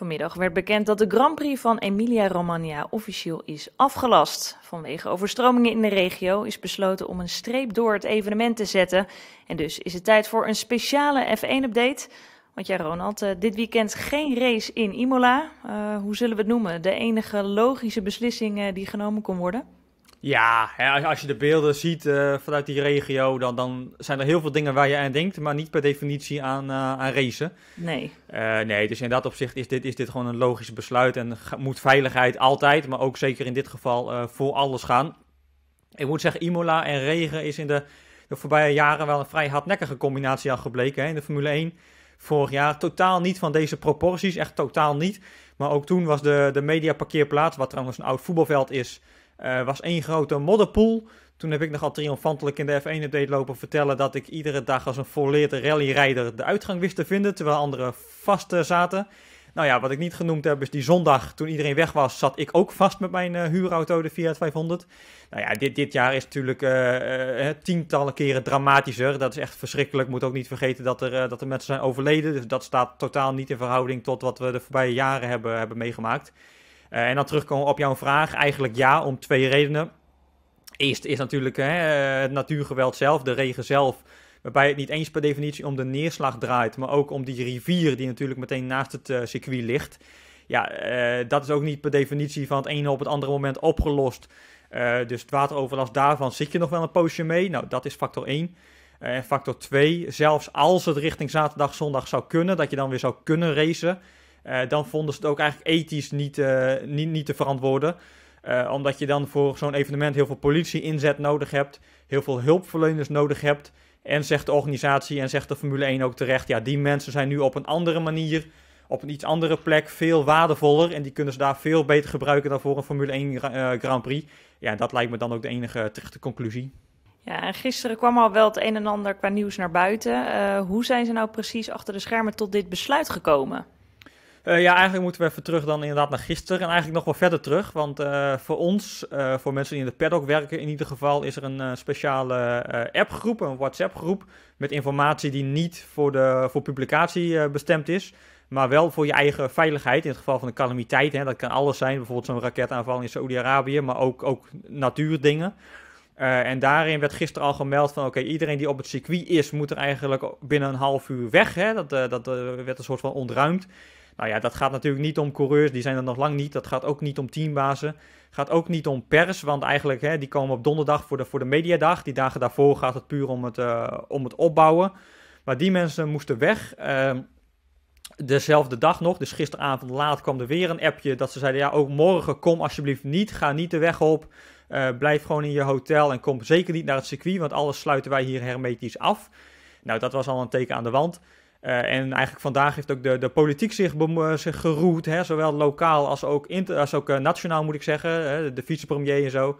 Vanmiddag werd bekend dat de Grand Prix van Emilia-Romagna officieel is afgelast. Vanwege overstromingen in de regio is besloten om een streep door het evenement te zetten. En dus is het tijd voor een speciale F1-update. Want ja, Ronald, eh, dit weekend geen race in Imola. Eh, hoe zullen we het noemen? De enige logische beslissing eh, die genomen kon worden? Ja, als je de beelden ziet eh, vanuit die regio, dan, dan zijn er heel veel dingen waar je aan denkt, maar niet per definitie aan, eh, aan racen. Nee. Eh, nee, dus in dat opzicht is dit, is dit gewoon een logisch besluit en moet veiligheid altijd, maar ook zeker in dit geval, voor alles gaan. Ik moet zeggen, Imola en regen is in de, de voorbije jaren wel een vrij hardnekkige combinatie al gebleken hè, in de Formule 1 vorig jaar. Totaal niet van deze proporties, echt totaal niet. Maar ook toen was de, de parkeerplaats, wat trouwens een oud voetbalveld is uh, was één grote modderpoel. Toen heb ik nogal triomfantelijk in de F1-update lopen vertellen dat ik iedere dag als een volleerde rallyrijder de uitgang wist te vinden, terwijl anderen vast eh, zaten. Nou ja, wat ik niet genoemd heb is die zondag, toen iedereen weg was, zat ik ook vast met mijn eh, huurauto, de Fiat 500. Nou ja, dit, dit jaar is natuurlijk tientallen keren dramatischer. Dat is echt verschrikkelijk. Moet ook niet vergeten dat er, dat er mensen zijn overleden. Dus dat staat totaal niet in verhouding tot wat we de voorbije jaren hebben, hebben meegemaakt. Eh, en dan terugkomen op jouw vraag. Eigenlijk ja, om twee redenen. Eerst is natuurlijk hè, eh, het natuurgeweld zelf, de regen zelf. Waarbij het niet eens per definitie om de neerslag draait, maar ook om die rivier die natuurlijk meteen naast het eh, circuit ligt. Ja, dat is ook niet per definitie van het ene op het andere moment opgelost. dus het wateroverlast daarvan zit je nog wel een poosje mee. Nou, dat is factor 1. En factor 2, zelfs als het richting zaterdag, zondag zou kunnen, dat je dan weer zou kunnen racen. Eh, dan vonden ze het ook eigenlijk ethisch niet, eh, niet, niet te verantwoorden. Eh, omdat je dan voor zo'n evenement heel veel politie inzet nodig hebt, heel veel hulpverleners nodig hebt. En zegt de organisatie en zegt de Formule 1 ook terecht, ja, die mensen zijn nu op een andere manier, op een iets andere plek, veel waardevoller. En die kunnen ze daar veel beter gebruiken dan voor een Formule 1 Grand Prix. Ja, dat lijkt me dan ook de enige terechte conclusie. Ja, en gisteren kwam al wel het een en ander qua nieuws naar buiten. hoe zijn ze nou precies achter de schermen tot dit besluit gekomen? Eh, ja, eigenlijk moeten we even terug dan inderdaad naar gisteren. En eigenlijk nog wel verder terug. Want eh, voor ons, eh, voor mensen die in de paddock werken in ieder geval, is er een speciale appgroep, een WhatsApp groep. Met informatie die niet voor, de, voor publicatie bestemd is. Maar wel voor je eigen veiligheid. In het geval van een calamiteit. Hè, dat kan alles zijn. Bijvoorbeeld zo'n raketaanval in Saudi-Arabië. Maar ook, ook natuurdingen. en daarin werd gisteren al gemeld van oké, iedereen die op het circuit is, moet er eigenlijk binnen een half uur weg. Hè? Dat, dat werd een soort van ontruimd. Nou ja, dat gaat natuurlijk niet om coureurs, die zijn er nog lang niet. Dat gaat ook niet om teambazen. Gaat ook niet om pers, want eigenlijk hè, die komen op donderdag voor de, voor de mediadag. Die dagen daarvoor gaat het puur om het, eh, om het opbouwen. Maar die mensen moesten weg. Ehm, dezelfde dag nog, dus gisteravond laat kwam er weer een appje dat ze zeiden: ja, ook morgen kom alsjeblieft niet, ga niet de weg op. Eh, blijf gewoon in je hotel en kom zeker niet naar het circuit, want alles sluiten wij hier hermetisch af. Nou, dat was al een teken aan de wand. Eh, en eigenlijk vandaag heeft ook de, de politiek zich, eh, zich geroerd, hè, zowel lokaal als ook, inter, als ook eh, nationaal moet ik zeggen, hè, de vicepremier en zo.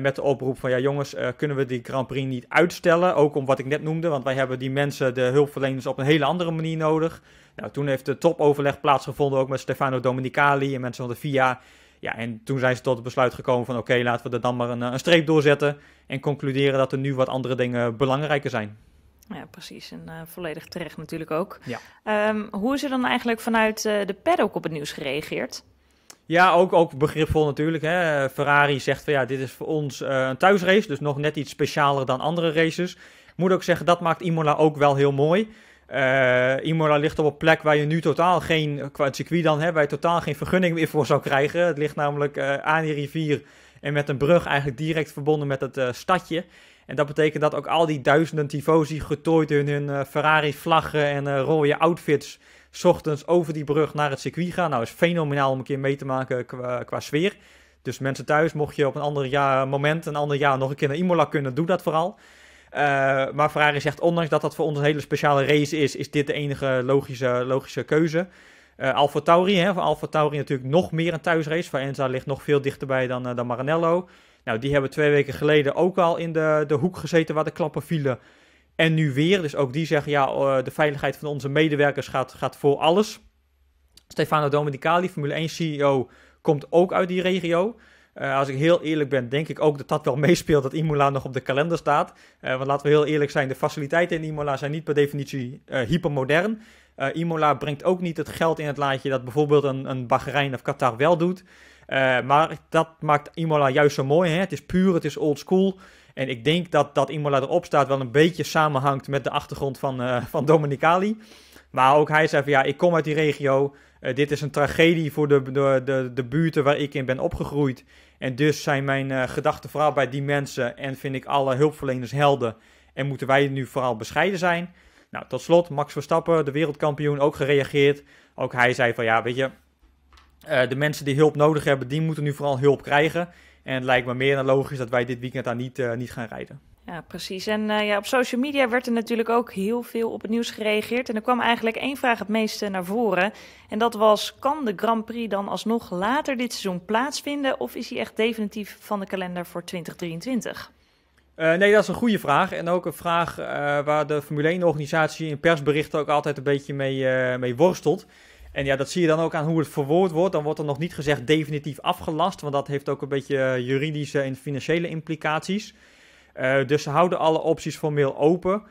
met de oproep van ja jongens, kunnen we die Grand Prix niet uitstellen? Ook om wat ik net noemde, want wij hebben die mensen, de hulpverleners, op een hele andere manier nodig. Nou, toen heeft de topoverleg plaatsgevonden, ook met Stefano Dominicali en mensen van de FIA. Ja, en toen zijn ze tot het besluit gekomen van oké, laten we er dan maar een streep doorzetten. En concluderen dat er nu wat andere dingen belangrijker zijn. Ja, precies. En eh, volledig terecht natuurlijk ook. Ja. Ehm, hoe is er dan eigenlijk vanuit uh, de paddock op het nieuws gereageerd? Ja, ook, ook begripvol natuurlijk. Hè. Ferrari zegt van ja, dit is voor ons eh, een thuisrace, dus nog net iets specialer dan andere races. Moet ook zeggen, dat maakt Imola ook wel heel mooi. Imola ligt op een plek waar je nu totaal geen, qua circuit dan, hè, waar je totaal geen vergunning meer voor zou krijgen. Het ligt namelijk aan die rivier en met een brug eigenlijk direct verbonden met het stadje. En dat betekent dat ook al die duizenden tifosi getooid in hun eh, Ferrari-vlaggen en uh, rode outfits... S ochtends over die brug naar het circuit gaan. Nou, is fenomenaal om een keer mee te maken qua, sfeer. Dus mensen thuis, mocht je op een ander jaar, moment, een ander jaar nog een keer naar Imola kunnen, doe dat vooral. Eh, maar Ferrari zegt, ondanks dat dat voor ons een hele speciale race is, is dit de enige logische, logische keuze. Alfa Tauri, hè, voor Alfa Tauri natuurlijk nog meer een thuisrace. Enza ligt nog veel dichterbij dan, dan Maranello. Nou, die hebben twee weken geleden ook al in de, de hoek gezeten waar de klappen vielen. En nu weer. Dus ook die zeggen, ja, eh, de veiligheid van onze medewerkers gaat, gaat voor alles. Stefano Domenicali, Formule 1 CEO, komt ook uit die regio. Eh, als ik heel eerlijk ben, denk ik ook dat dat wel meespeelt dat Imola nog op de kalender staat. Eh, want laten we heel eerlijk zijn, de faciliteiten in Imola zijn niet per definitie hypermodern. Eh, Imola brengt ook niet het geld in het laadje dat bijvoorbeeld een, een Bahrein of Qatar wel doet. Eh, maar dat maakt Imola juist zo mooi. Hè? Het is puur, het is old school. En ik denk dat dat Imola erop staat wel een beetje samenhangt met de achtergrond van, eh, van Dominicali. Maar ook hij zei van ja, ik kom uit die regio. dit is een tragedie voor de, de, de, de, buurten waar ik in ben opgegroeid. En dus zijn mijn gedachten vooral bij die mensen. En vind ik alle hulpverleners helden. En moeten wij nu vooral bescheiden zijn. Nou, tot slot, Max Verstappen, de wereldkampioen, ook gereageerd. Ook hij zei van ja, weet je, eh, de mensen die hulp nodig hebben, die moeten nu vooral hulp krijgen. En het lijkt me meer dan logisch dat wij dit weekend daar niet, eh, niet gaan rijden. Ja, precies. En eh, ja, op social media werd er natuurlijk ook heel veel op het nieuws gereageerd. En er kwam eigenlijk één vraag het meeste naar voren. En dat was: kan de Grand Prix dan alsnog later dit seizoen plaatsvinden? Of is hij echt definitief van de kalender voor 2023? Eh, nee, dat is een goede vraag. En ook een vraag eh, waar de Formule 1-organisatie in persberichten ook altijd een beetje mee, eh, mee worstelt. En ja, dat zie je dan ook aan hoe het verwoord wordt. Dan wordt er nog niet gezegd definitief afgelast, want dat heeft ook een beetje juridische en financiële implicaties. dus ze houden alle opties formeel open.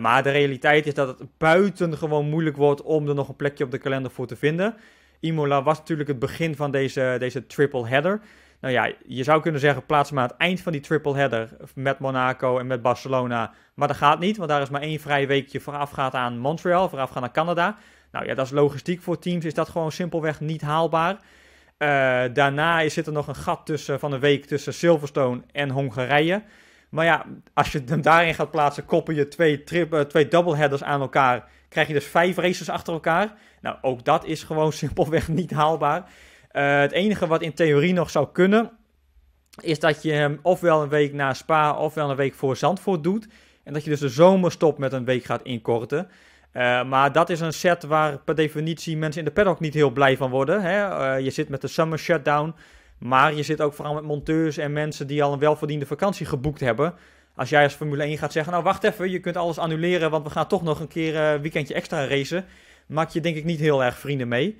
maar de realiteit is dat het buitengewoon moeilijk wordt om er nog een plekje op de kalender voor te vinden. Imola was natuurlijk het begin van deze, deze triple header nou ja, je zou kunnen zeggen plaats maar aan het eind van die triple header met Monaco en met Barcelona. Maar dat gaat niet, want daar is maar één vrij weekje voorafgaand aan Montreal, voorafgaand aan Canada. Nou ja, dat is logistiek voor teams, is dat gewoon simpelweg niet haalbaar. Uh, daarna zit er nog een gat tussen, van een week tussen Silverstone en Hongarije. Maar ja, als je hem daarin gaat plaatsen, koppel je twee, trip, uh, twee headers aan elkaar. Krijg je dus vijf races achter elkaar. Nou, ook dat is gewoon simpelweg niet haalbaar. Eh, het enige wat in theorie nog zou kunnen, is dat je hem ofwel een week na Spa ofwel een week voor Zandvoort doet. En dat je dus de zomerstop met een week gaat inkorten. Eh, maar dat is een set waar per definitie mensen in de paddock niet heel blij van worden. Hè? Eh, je zit met de summer shutdown, maar je zit ook vooral met monteurs en mensen die al een welverdiende vakantie geboekt hebben. Als jij als Formule 1 gaat zeggen, nou wacht even, je kunt alles annuleren, want we gaan toch nog een keer een weekendje extra racen. Maak je denk ik niet heel erg vrienden mee.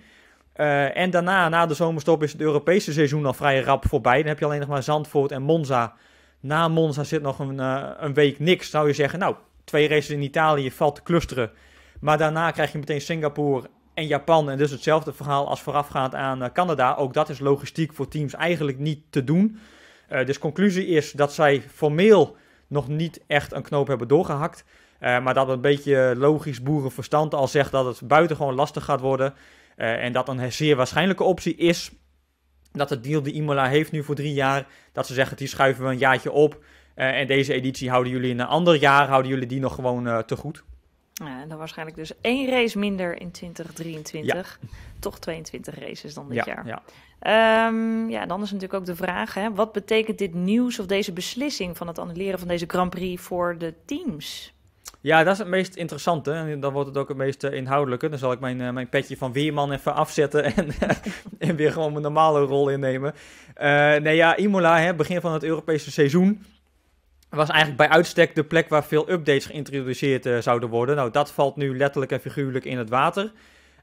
Eh, en daarna, na de zomerstop, is het Europese seizoen al vrij rap voorbij. Dan heb je alleen nog maar Zandvoort en Monza. Na Monza zit nog een, eh, een week niks. Zou je zeggen, nou, twee races in Italië valt te clusteren. Maar daarna krijg je meteen Singapore en Japan. En dus hetzelfde verhaal als voorafgaand aan eh, Canada. Ook dat is logistiek voor teams eigenlijk niet te doen. Uh, dus conclusie is dat zij formeel nog niet echt een knoop hebben doorgehakt. Eh, maar dat een beetje logisch boerenverstand al zegt dat het buitengewoon lastig gaat worden. Eh, en dat een zeer waarschijnlijke optie is dat het deal die Imola heeft nu voor drie jaar, dat ze zeggen die schuiven we een jaartje op. Eh, en deze editie houden jullie in een ander jaar, houden jullie die nog gewoon te goed. Ja, dan waarschijnlijk dus één race minder in 2023. Toch 22 races dan dit jaar. Ja. Um, ja, dan is natuurlijk ook de vraag: hè, wat betekent dit nieuws of deze beslissing van het annuleren van deze Grand Prix voor de teams? Ja, dat is het meest interessante. En dan wordt het ook het meest eh, inhoudelijke. Dan zal ik mijn, eh, mijn petje van Weerman even afzetten en, en weer gewoon mijn normale rol innemen. Eh, nee, ja, Imola, hè, begin van het Europese seizoen. Was eigenlijk bij uitstek de plek waar veel updates geïntroduceerd zouden worden. Nou, dat valt nu letterlijk en figuurlijk in het water.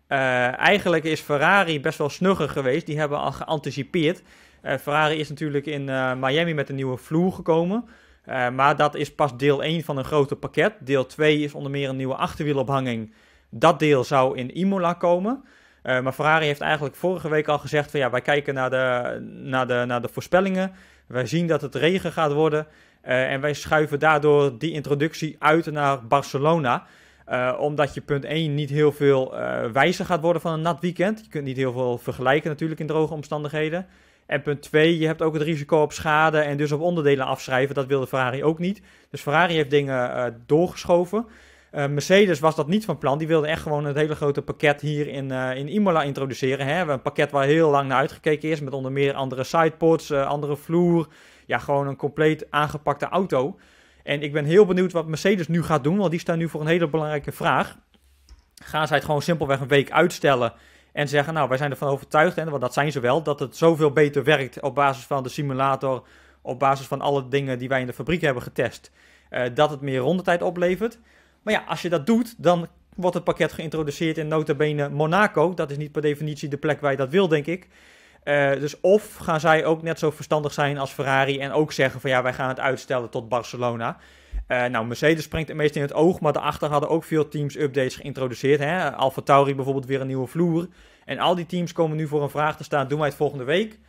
eigenlijk is Ferrari best wel snugger geweest. Die hebben al geanticipeerd. Ferrari is natuurlijk in Miami met een nieuwe vloer gekomen. Eh, maar dat is pas deel 1 van een groter pakket. Deel 2 is onder meer een nieuwe achterwielophanging. Dat deel zou in Imola komen. Eh, maar Ferrari heeft eigenlijk vorige week al gezegd van ja, wij kijken naar de, naar de, naar de voorspellingen. Wij zien dat het regen gaat worden. Eh, en wij schuiven daardoor die introductie uit naar Barcelona. omdat je punt 1 niet heel veel wijzer gaat worden van een nat weekend. Je kunt niet heel veel vergelijken natuurlijk in droge omstandigheden. En punt 2, je hebt ook het risico op schade en dus op onderdelen afschrijven. Dat wilde Ferrari ook niet. Dus Ferrari heeft dingen eh, doorgeschoven. Eh, Mercedes was dat niet van plan. Die wilde echt gewoon het hele grote pakket hier in, eh, in Imola introduceren. Hè? Een pakket waar heel lang naar uitgekeken is. Met onder meer andere sideports, andere vloer. Ja, gewoon een compleet aangepakte auto. En ik ben heel benieuwd wat Mercedes nu gaat doen. Want die staan nu voor een hele belangrijke vraag. Gaan zij het gewoon simpelweg een week uitstellen? En zeggen, nou, wij zijn ervan overtuigd, en, want dat zijn ze wel, dat het zoveel beter werkt op basis van de simulator, op basis van alle dingen die wij in de fabriek hebben getest, eh, dat het meer rondetijd oplevert. Maar ja, als je dat doet, dan wordt het pakket geïntroduceerd in nota bene Monaco. Dat is niet per definitie de plek waar je dat wil, denk ik. Eh, dus of gaan zij ook net zo verstandig zijn als Ferrari en ook zeggen van ja, wij gaan het uitstellen tot Barcelona. Eh, nou, Mercedes springt het meest in het oog, maar daarachter hadden ook veel teams updates geïntroduceerd. Hè? Alfa Tauri bijvoorbeeld weer een nieuwe vloer. En al die teams komen nu voor een vraag te staan, doen wij het volgende week?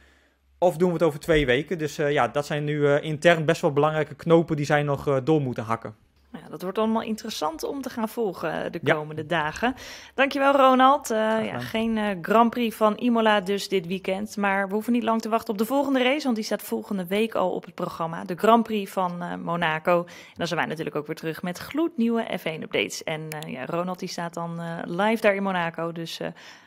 Of doen we het over twee weken? Dus eh, ja, dat zijn nu eh, intern best wel belangrijke knopen die zij nog door moeten hakken. Nou, dat wordt allemaal interessant om te gaan volgen eh, de komende dagen. Dankjewel Ronald. Eh, ja, geen eh, Grand Prix van Imola dus dit weekend. Maar we hoeven niet lang te wachten op de volgende race. Want die staat volgende week al op het programma. De Grand Prix van Monaco. En dan zijn wij natuurlijk ook weer terug met gloednieuwe F1-updates. En ja, Ronald die staat dan live daar in Monaco. Dus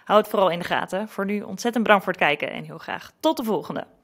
houd het vooral in de gaten. Voor nu ontzettend bedankt voor het kijken. En heel graag tot de volgende.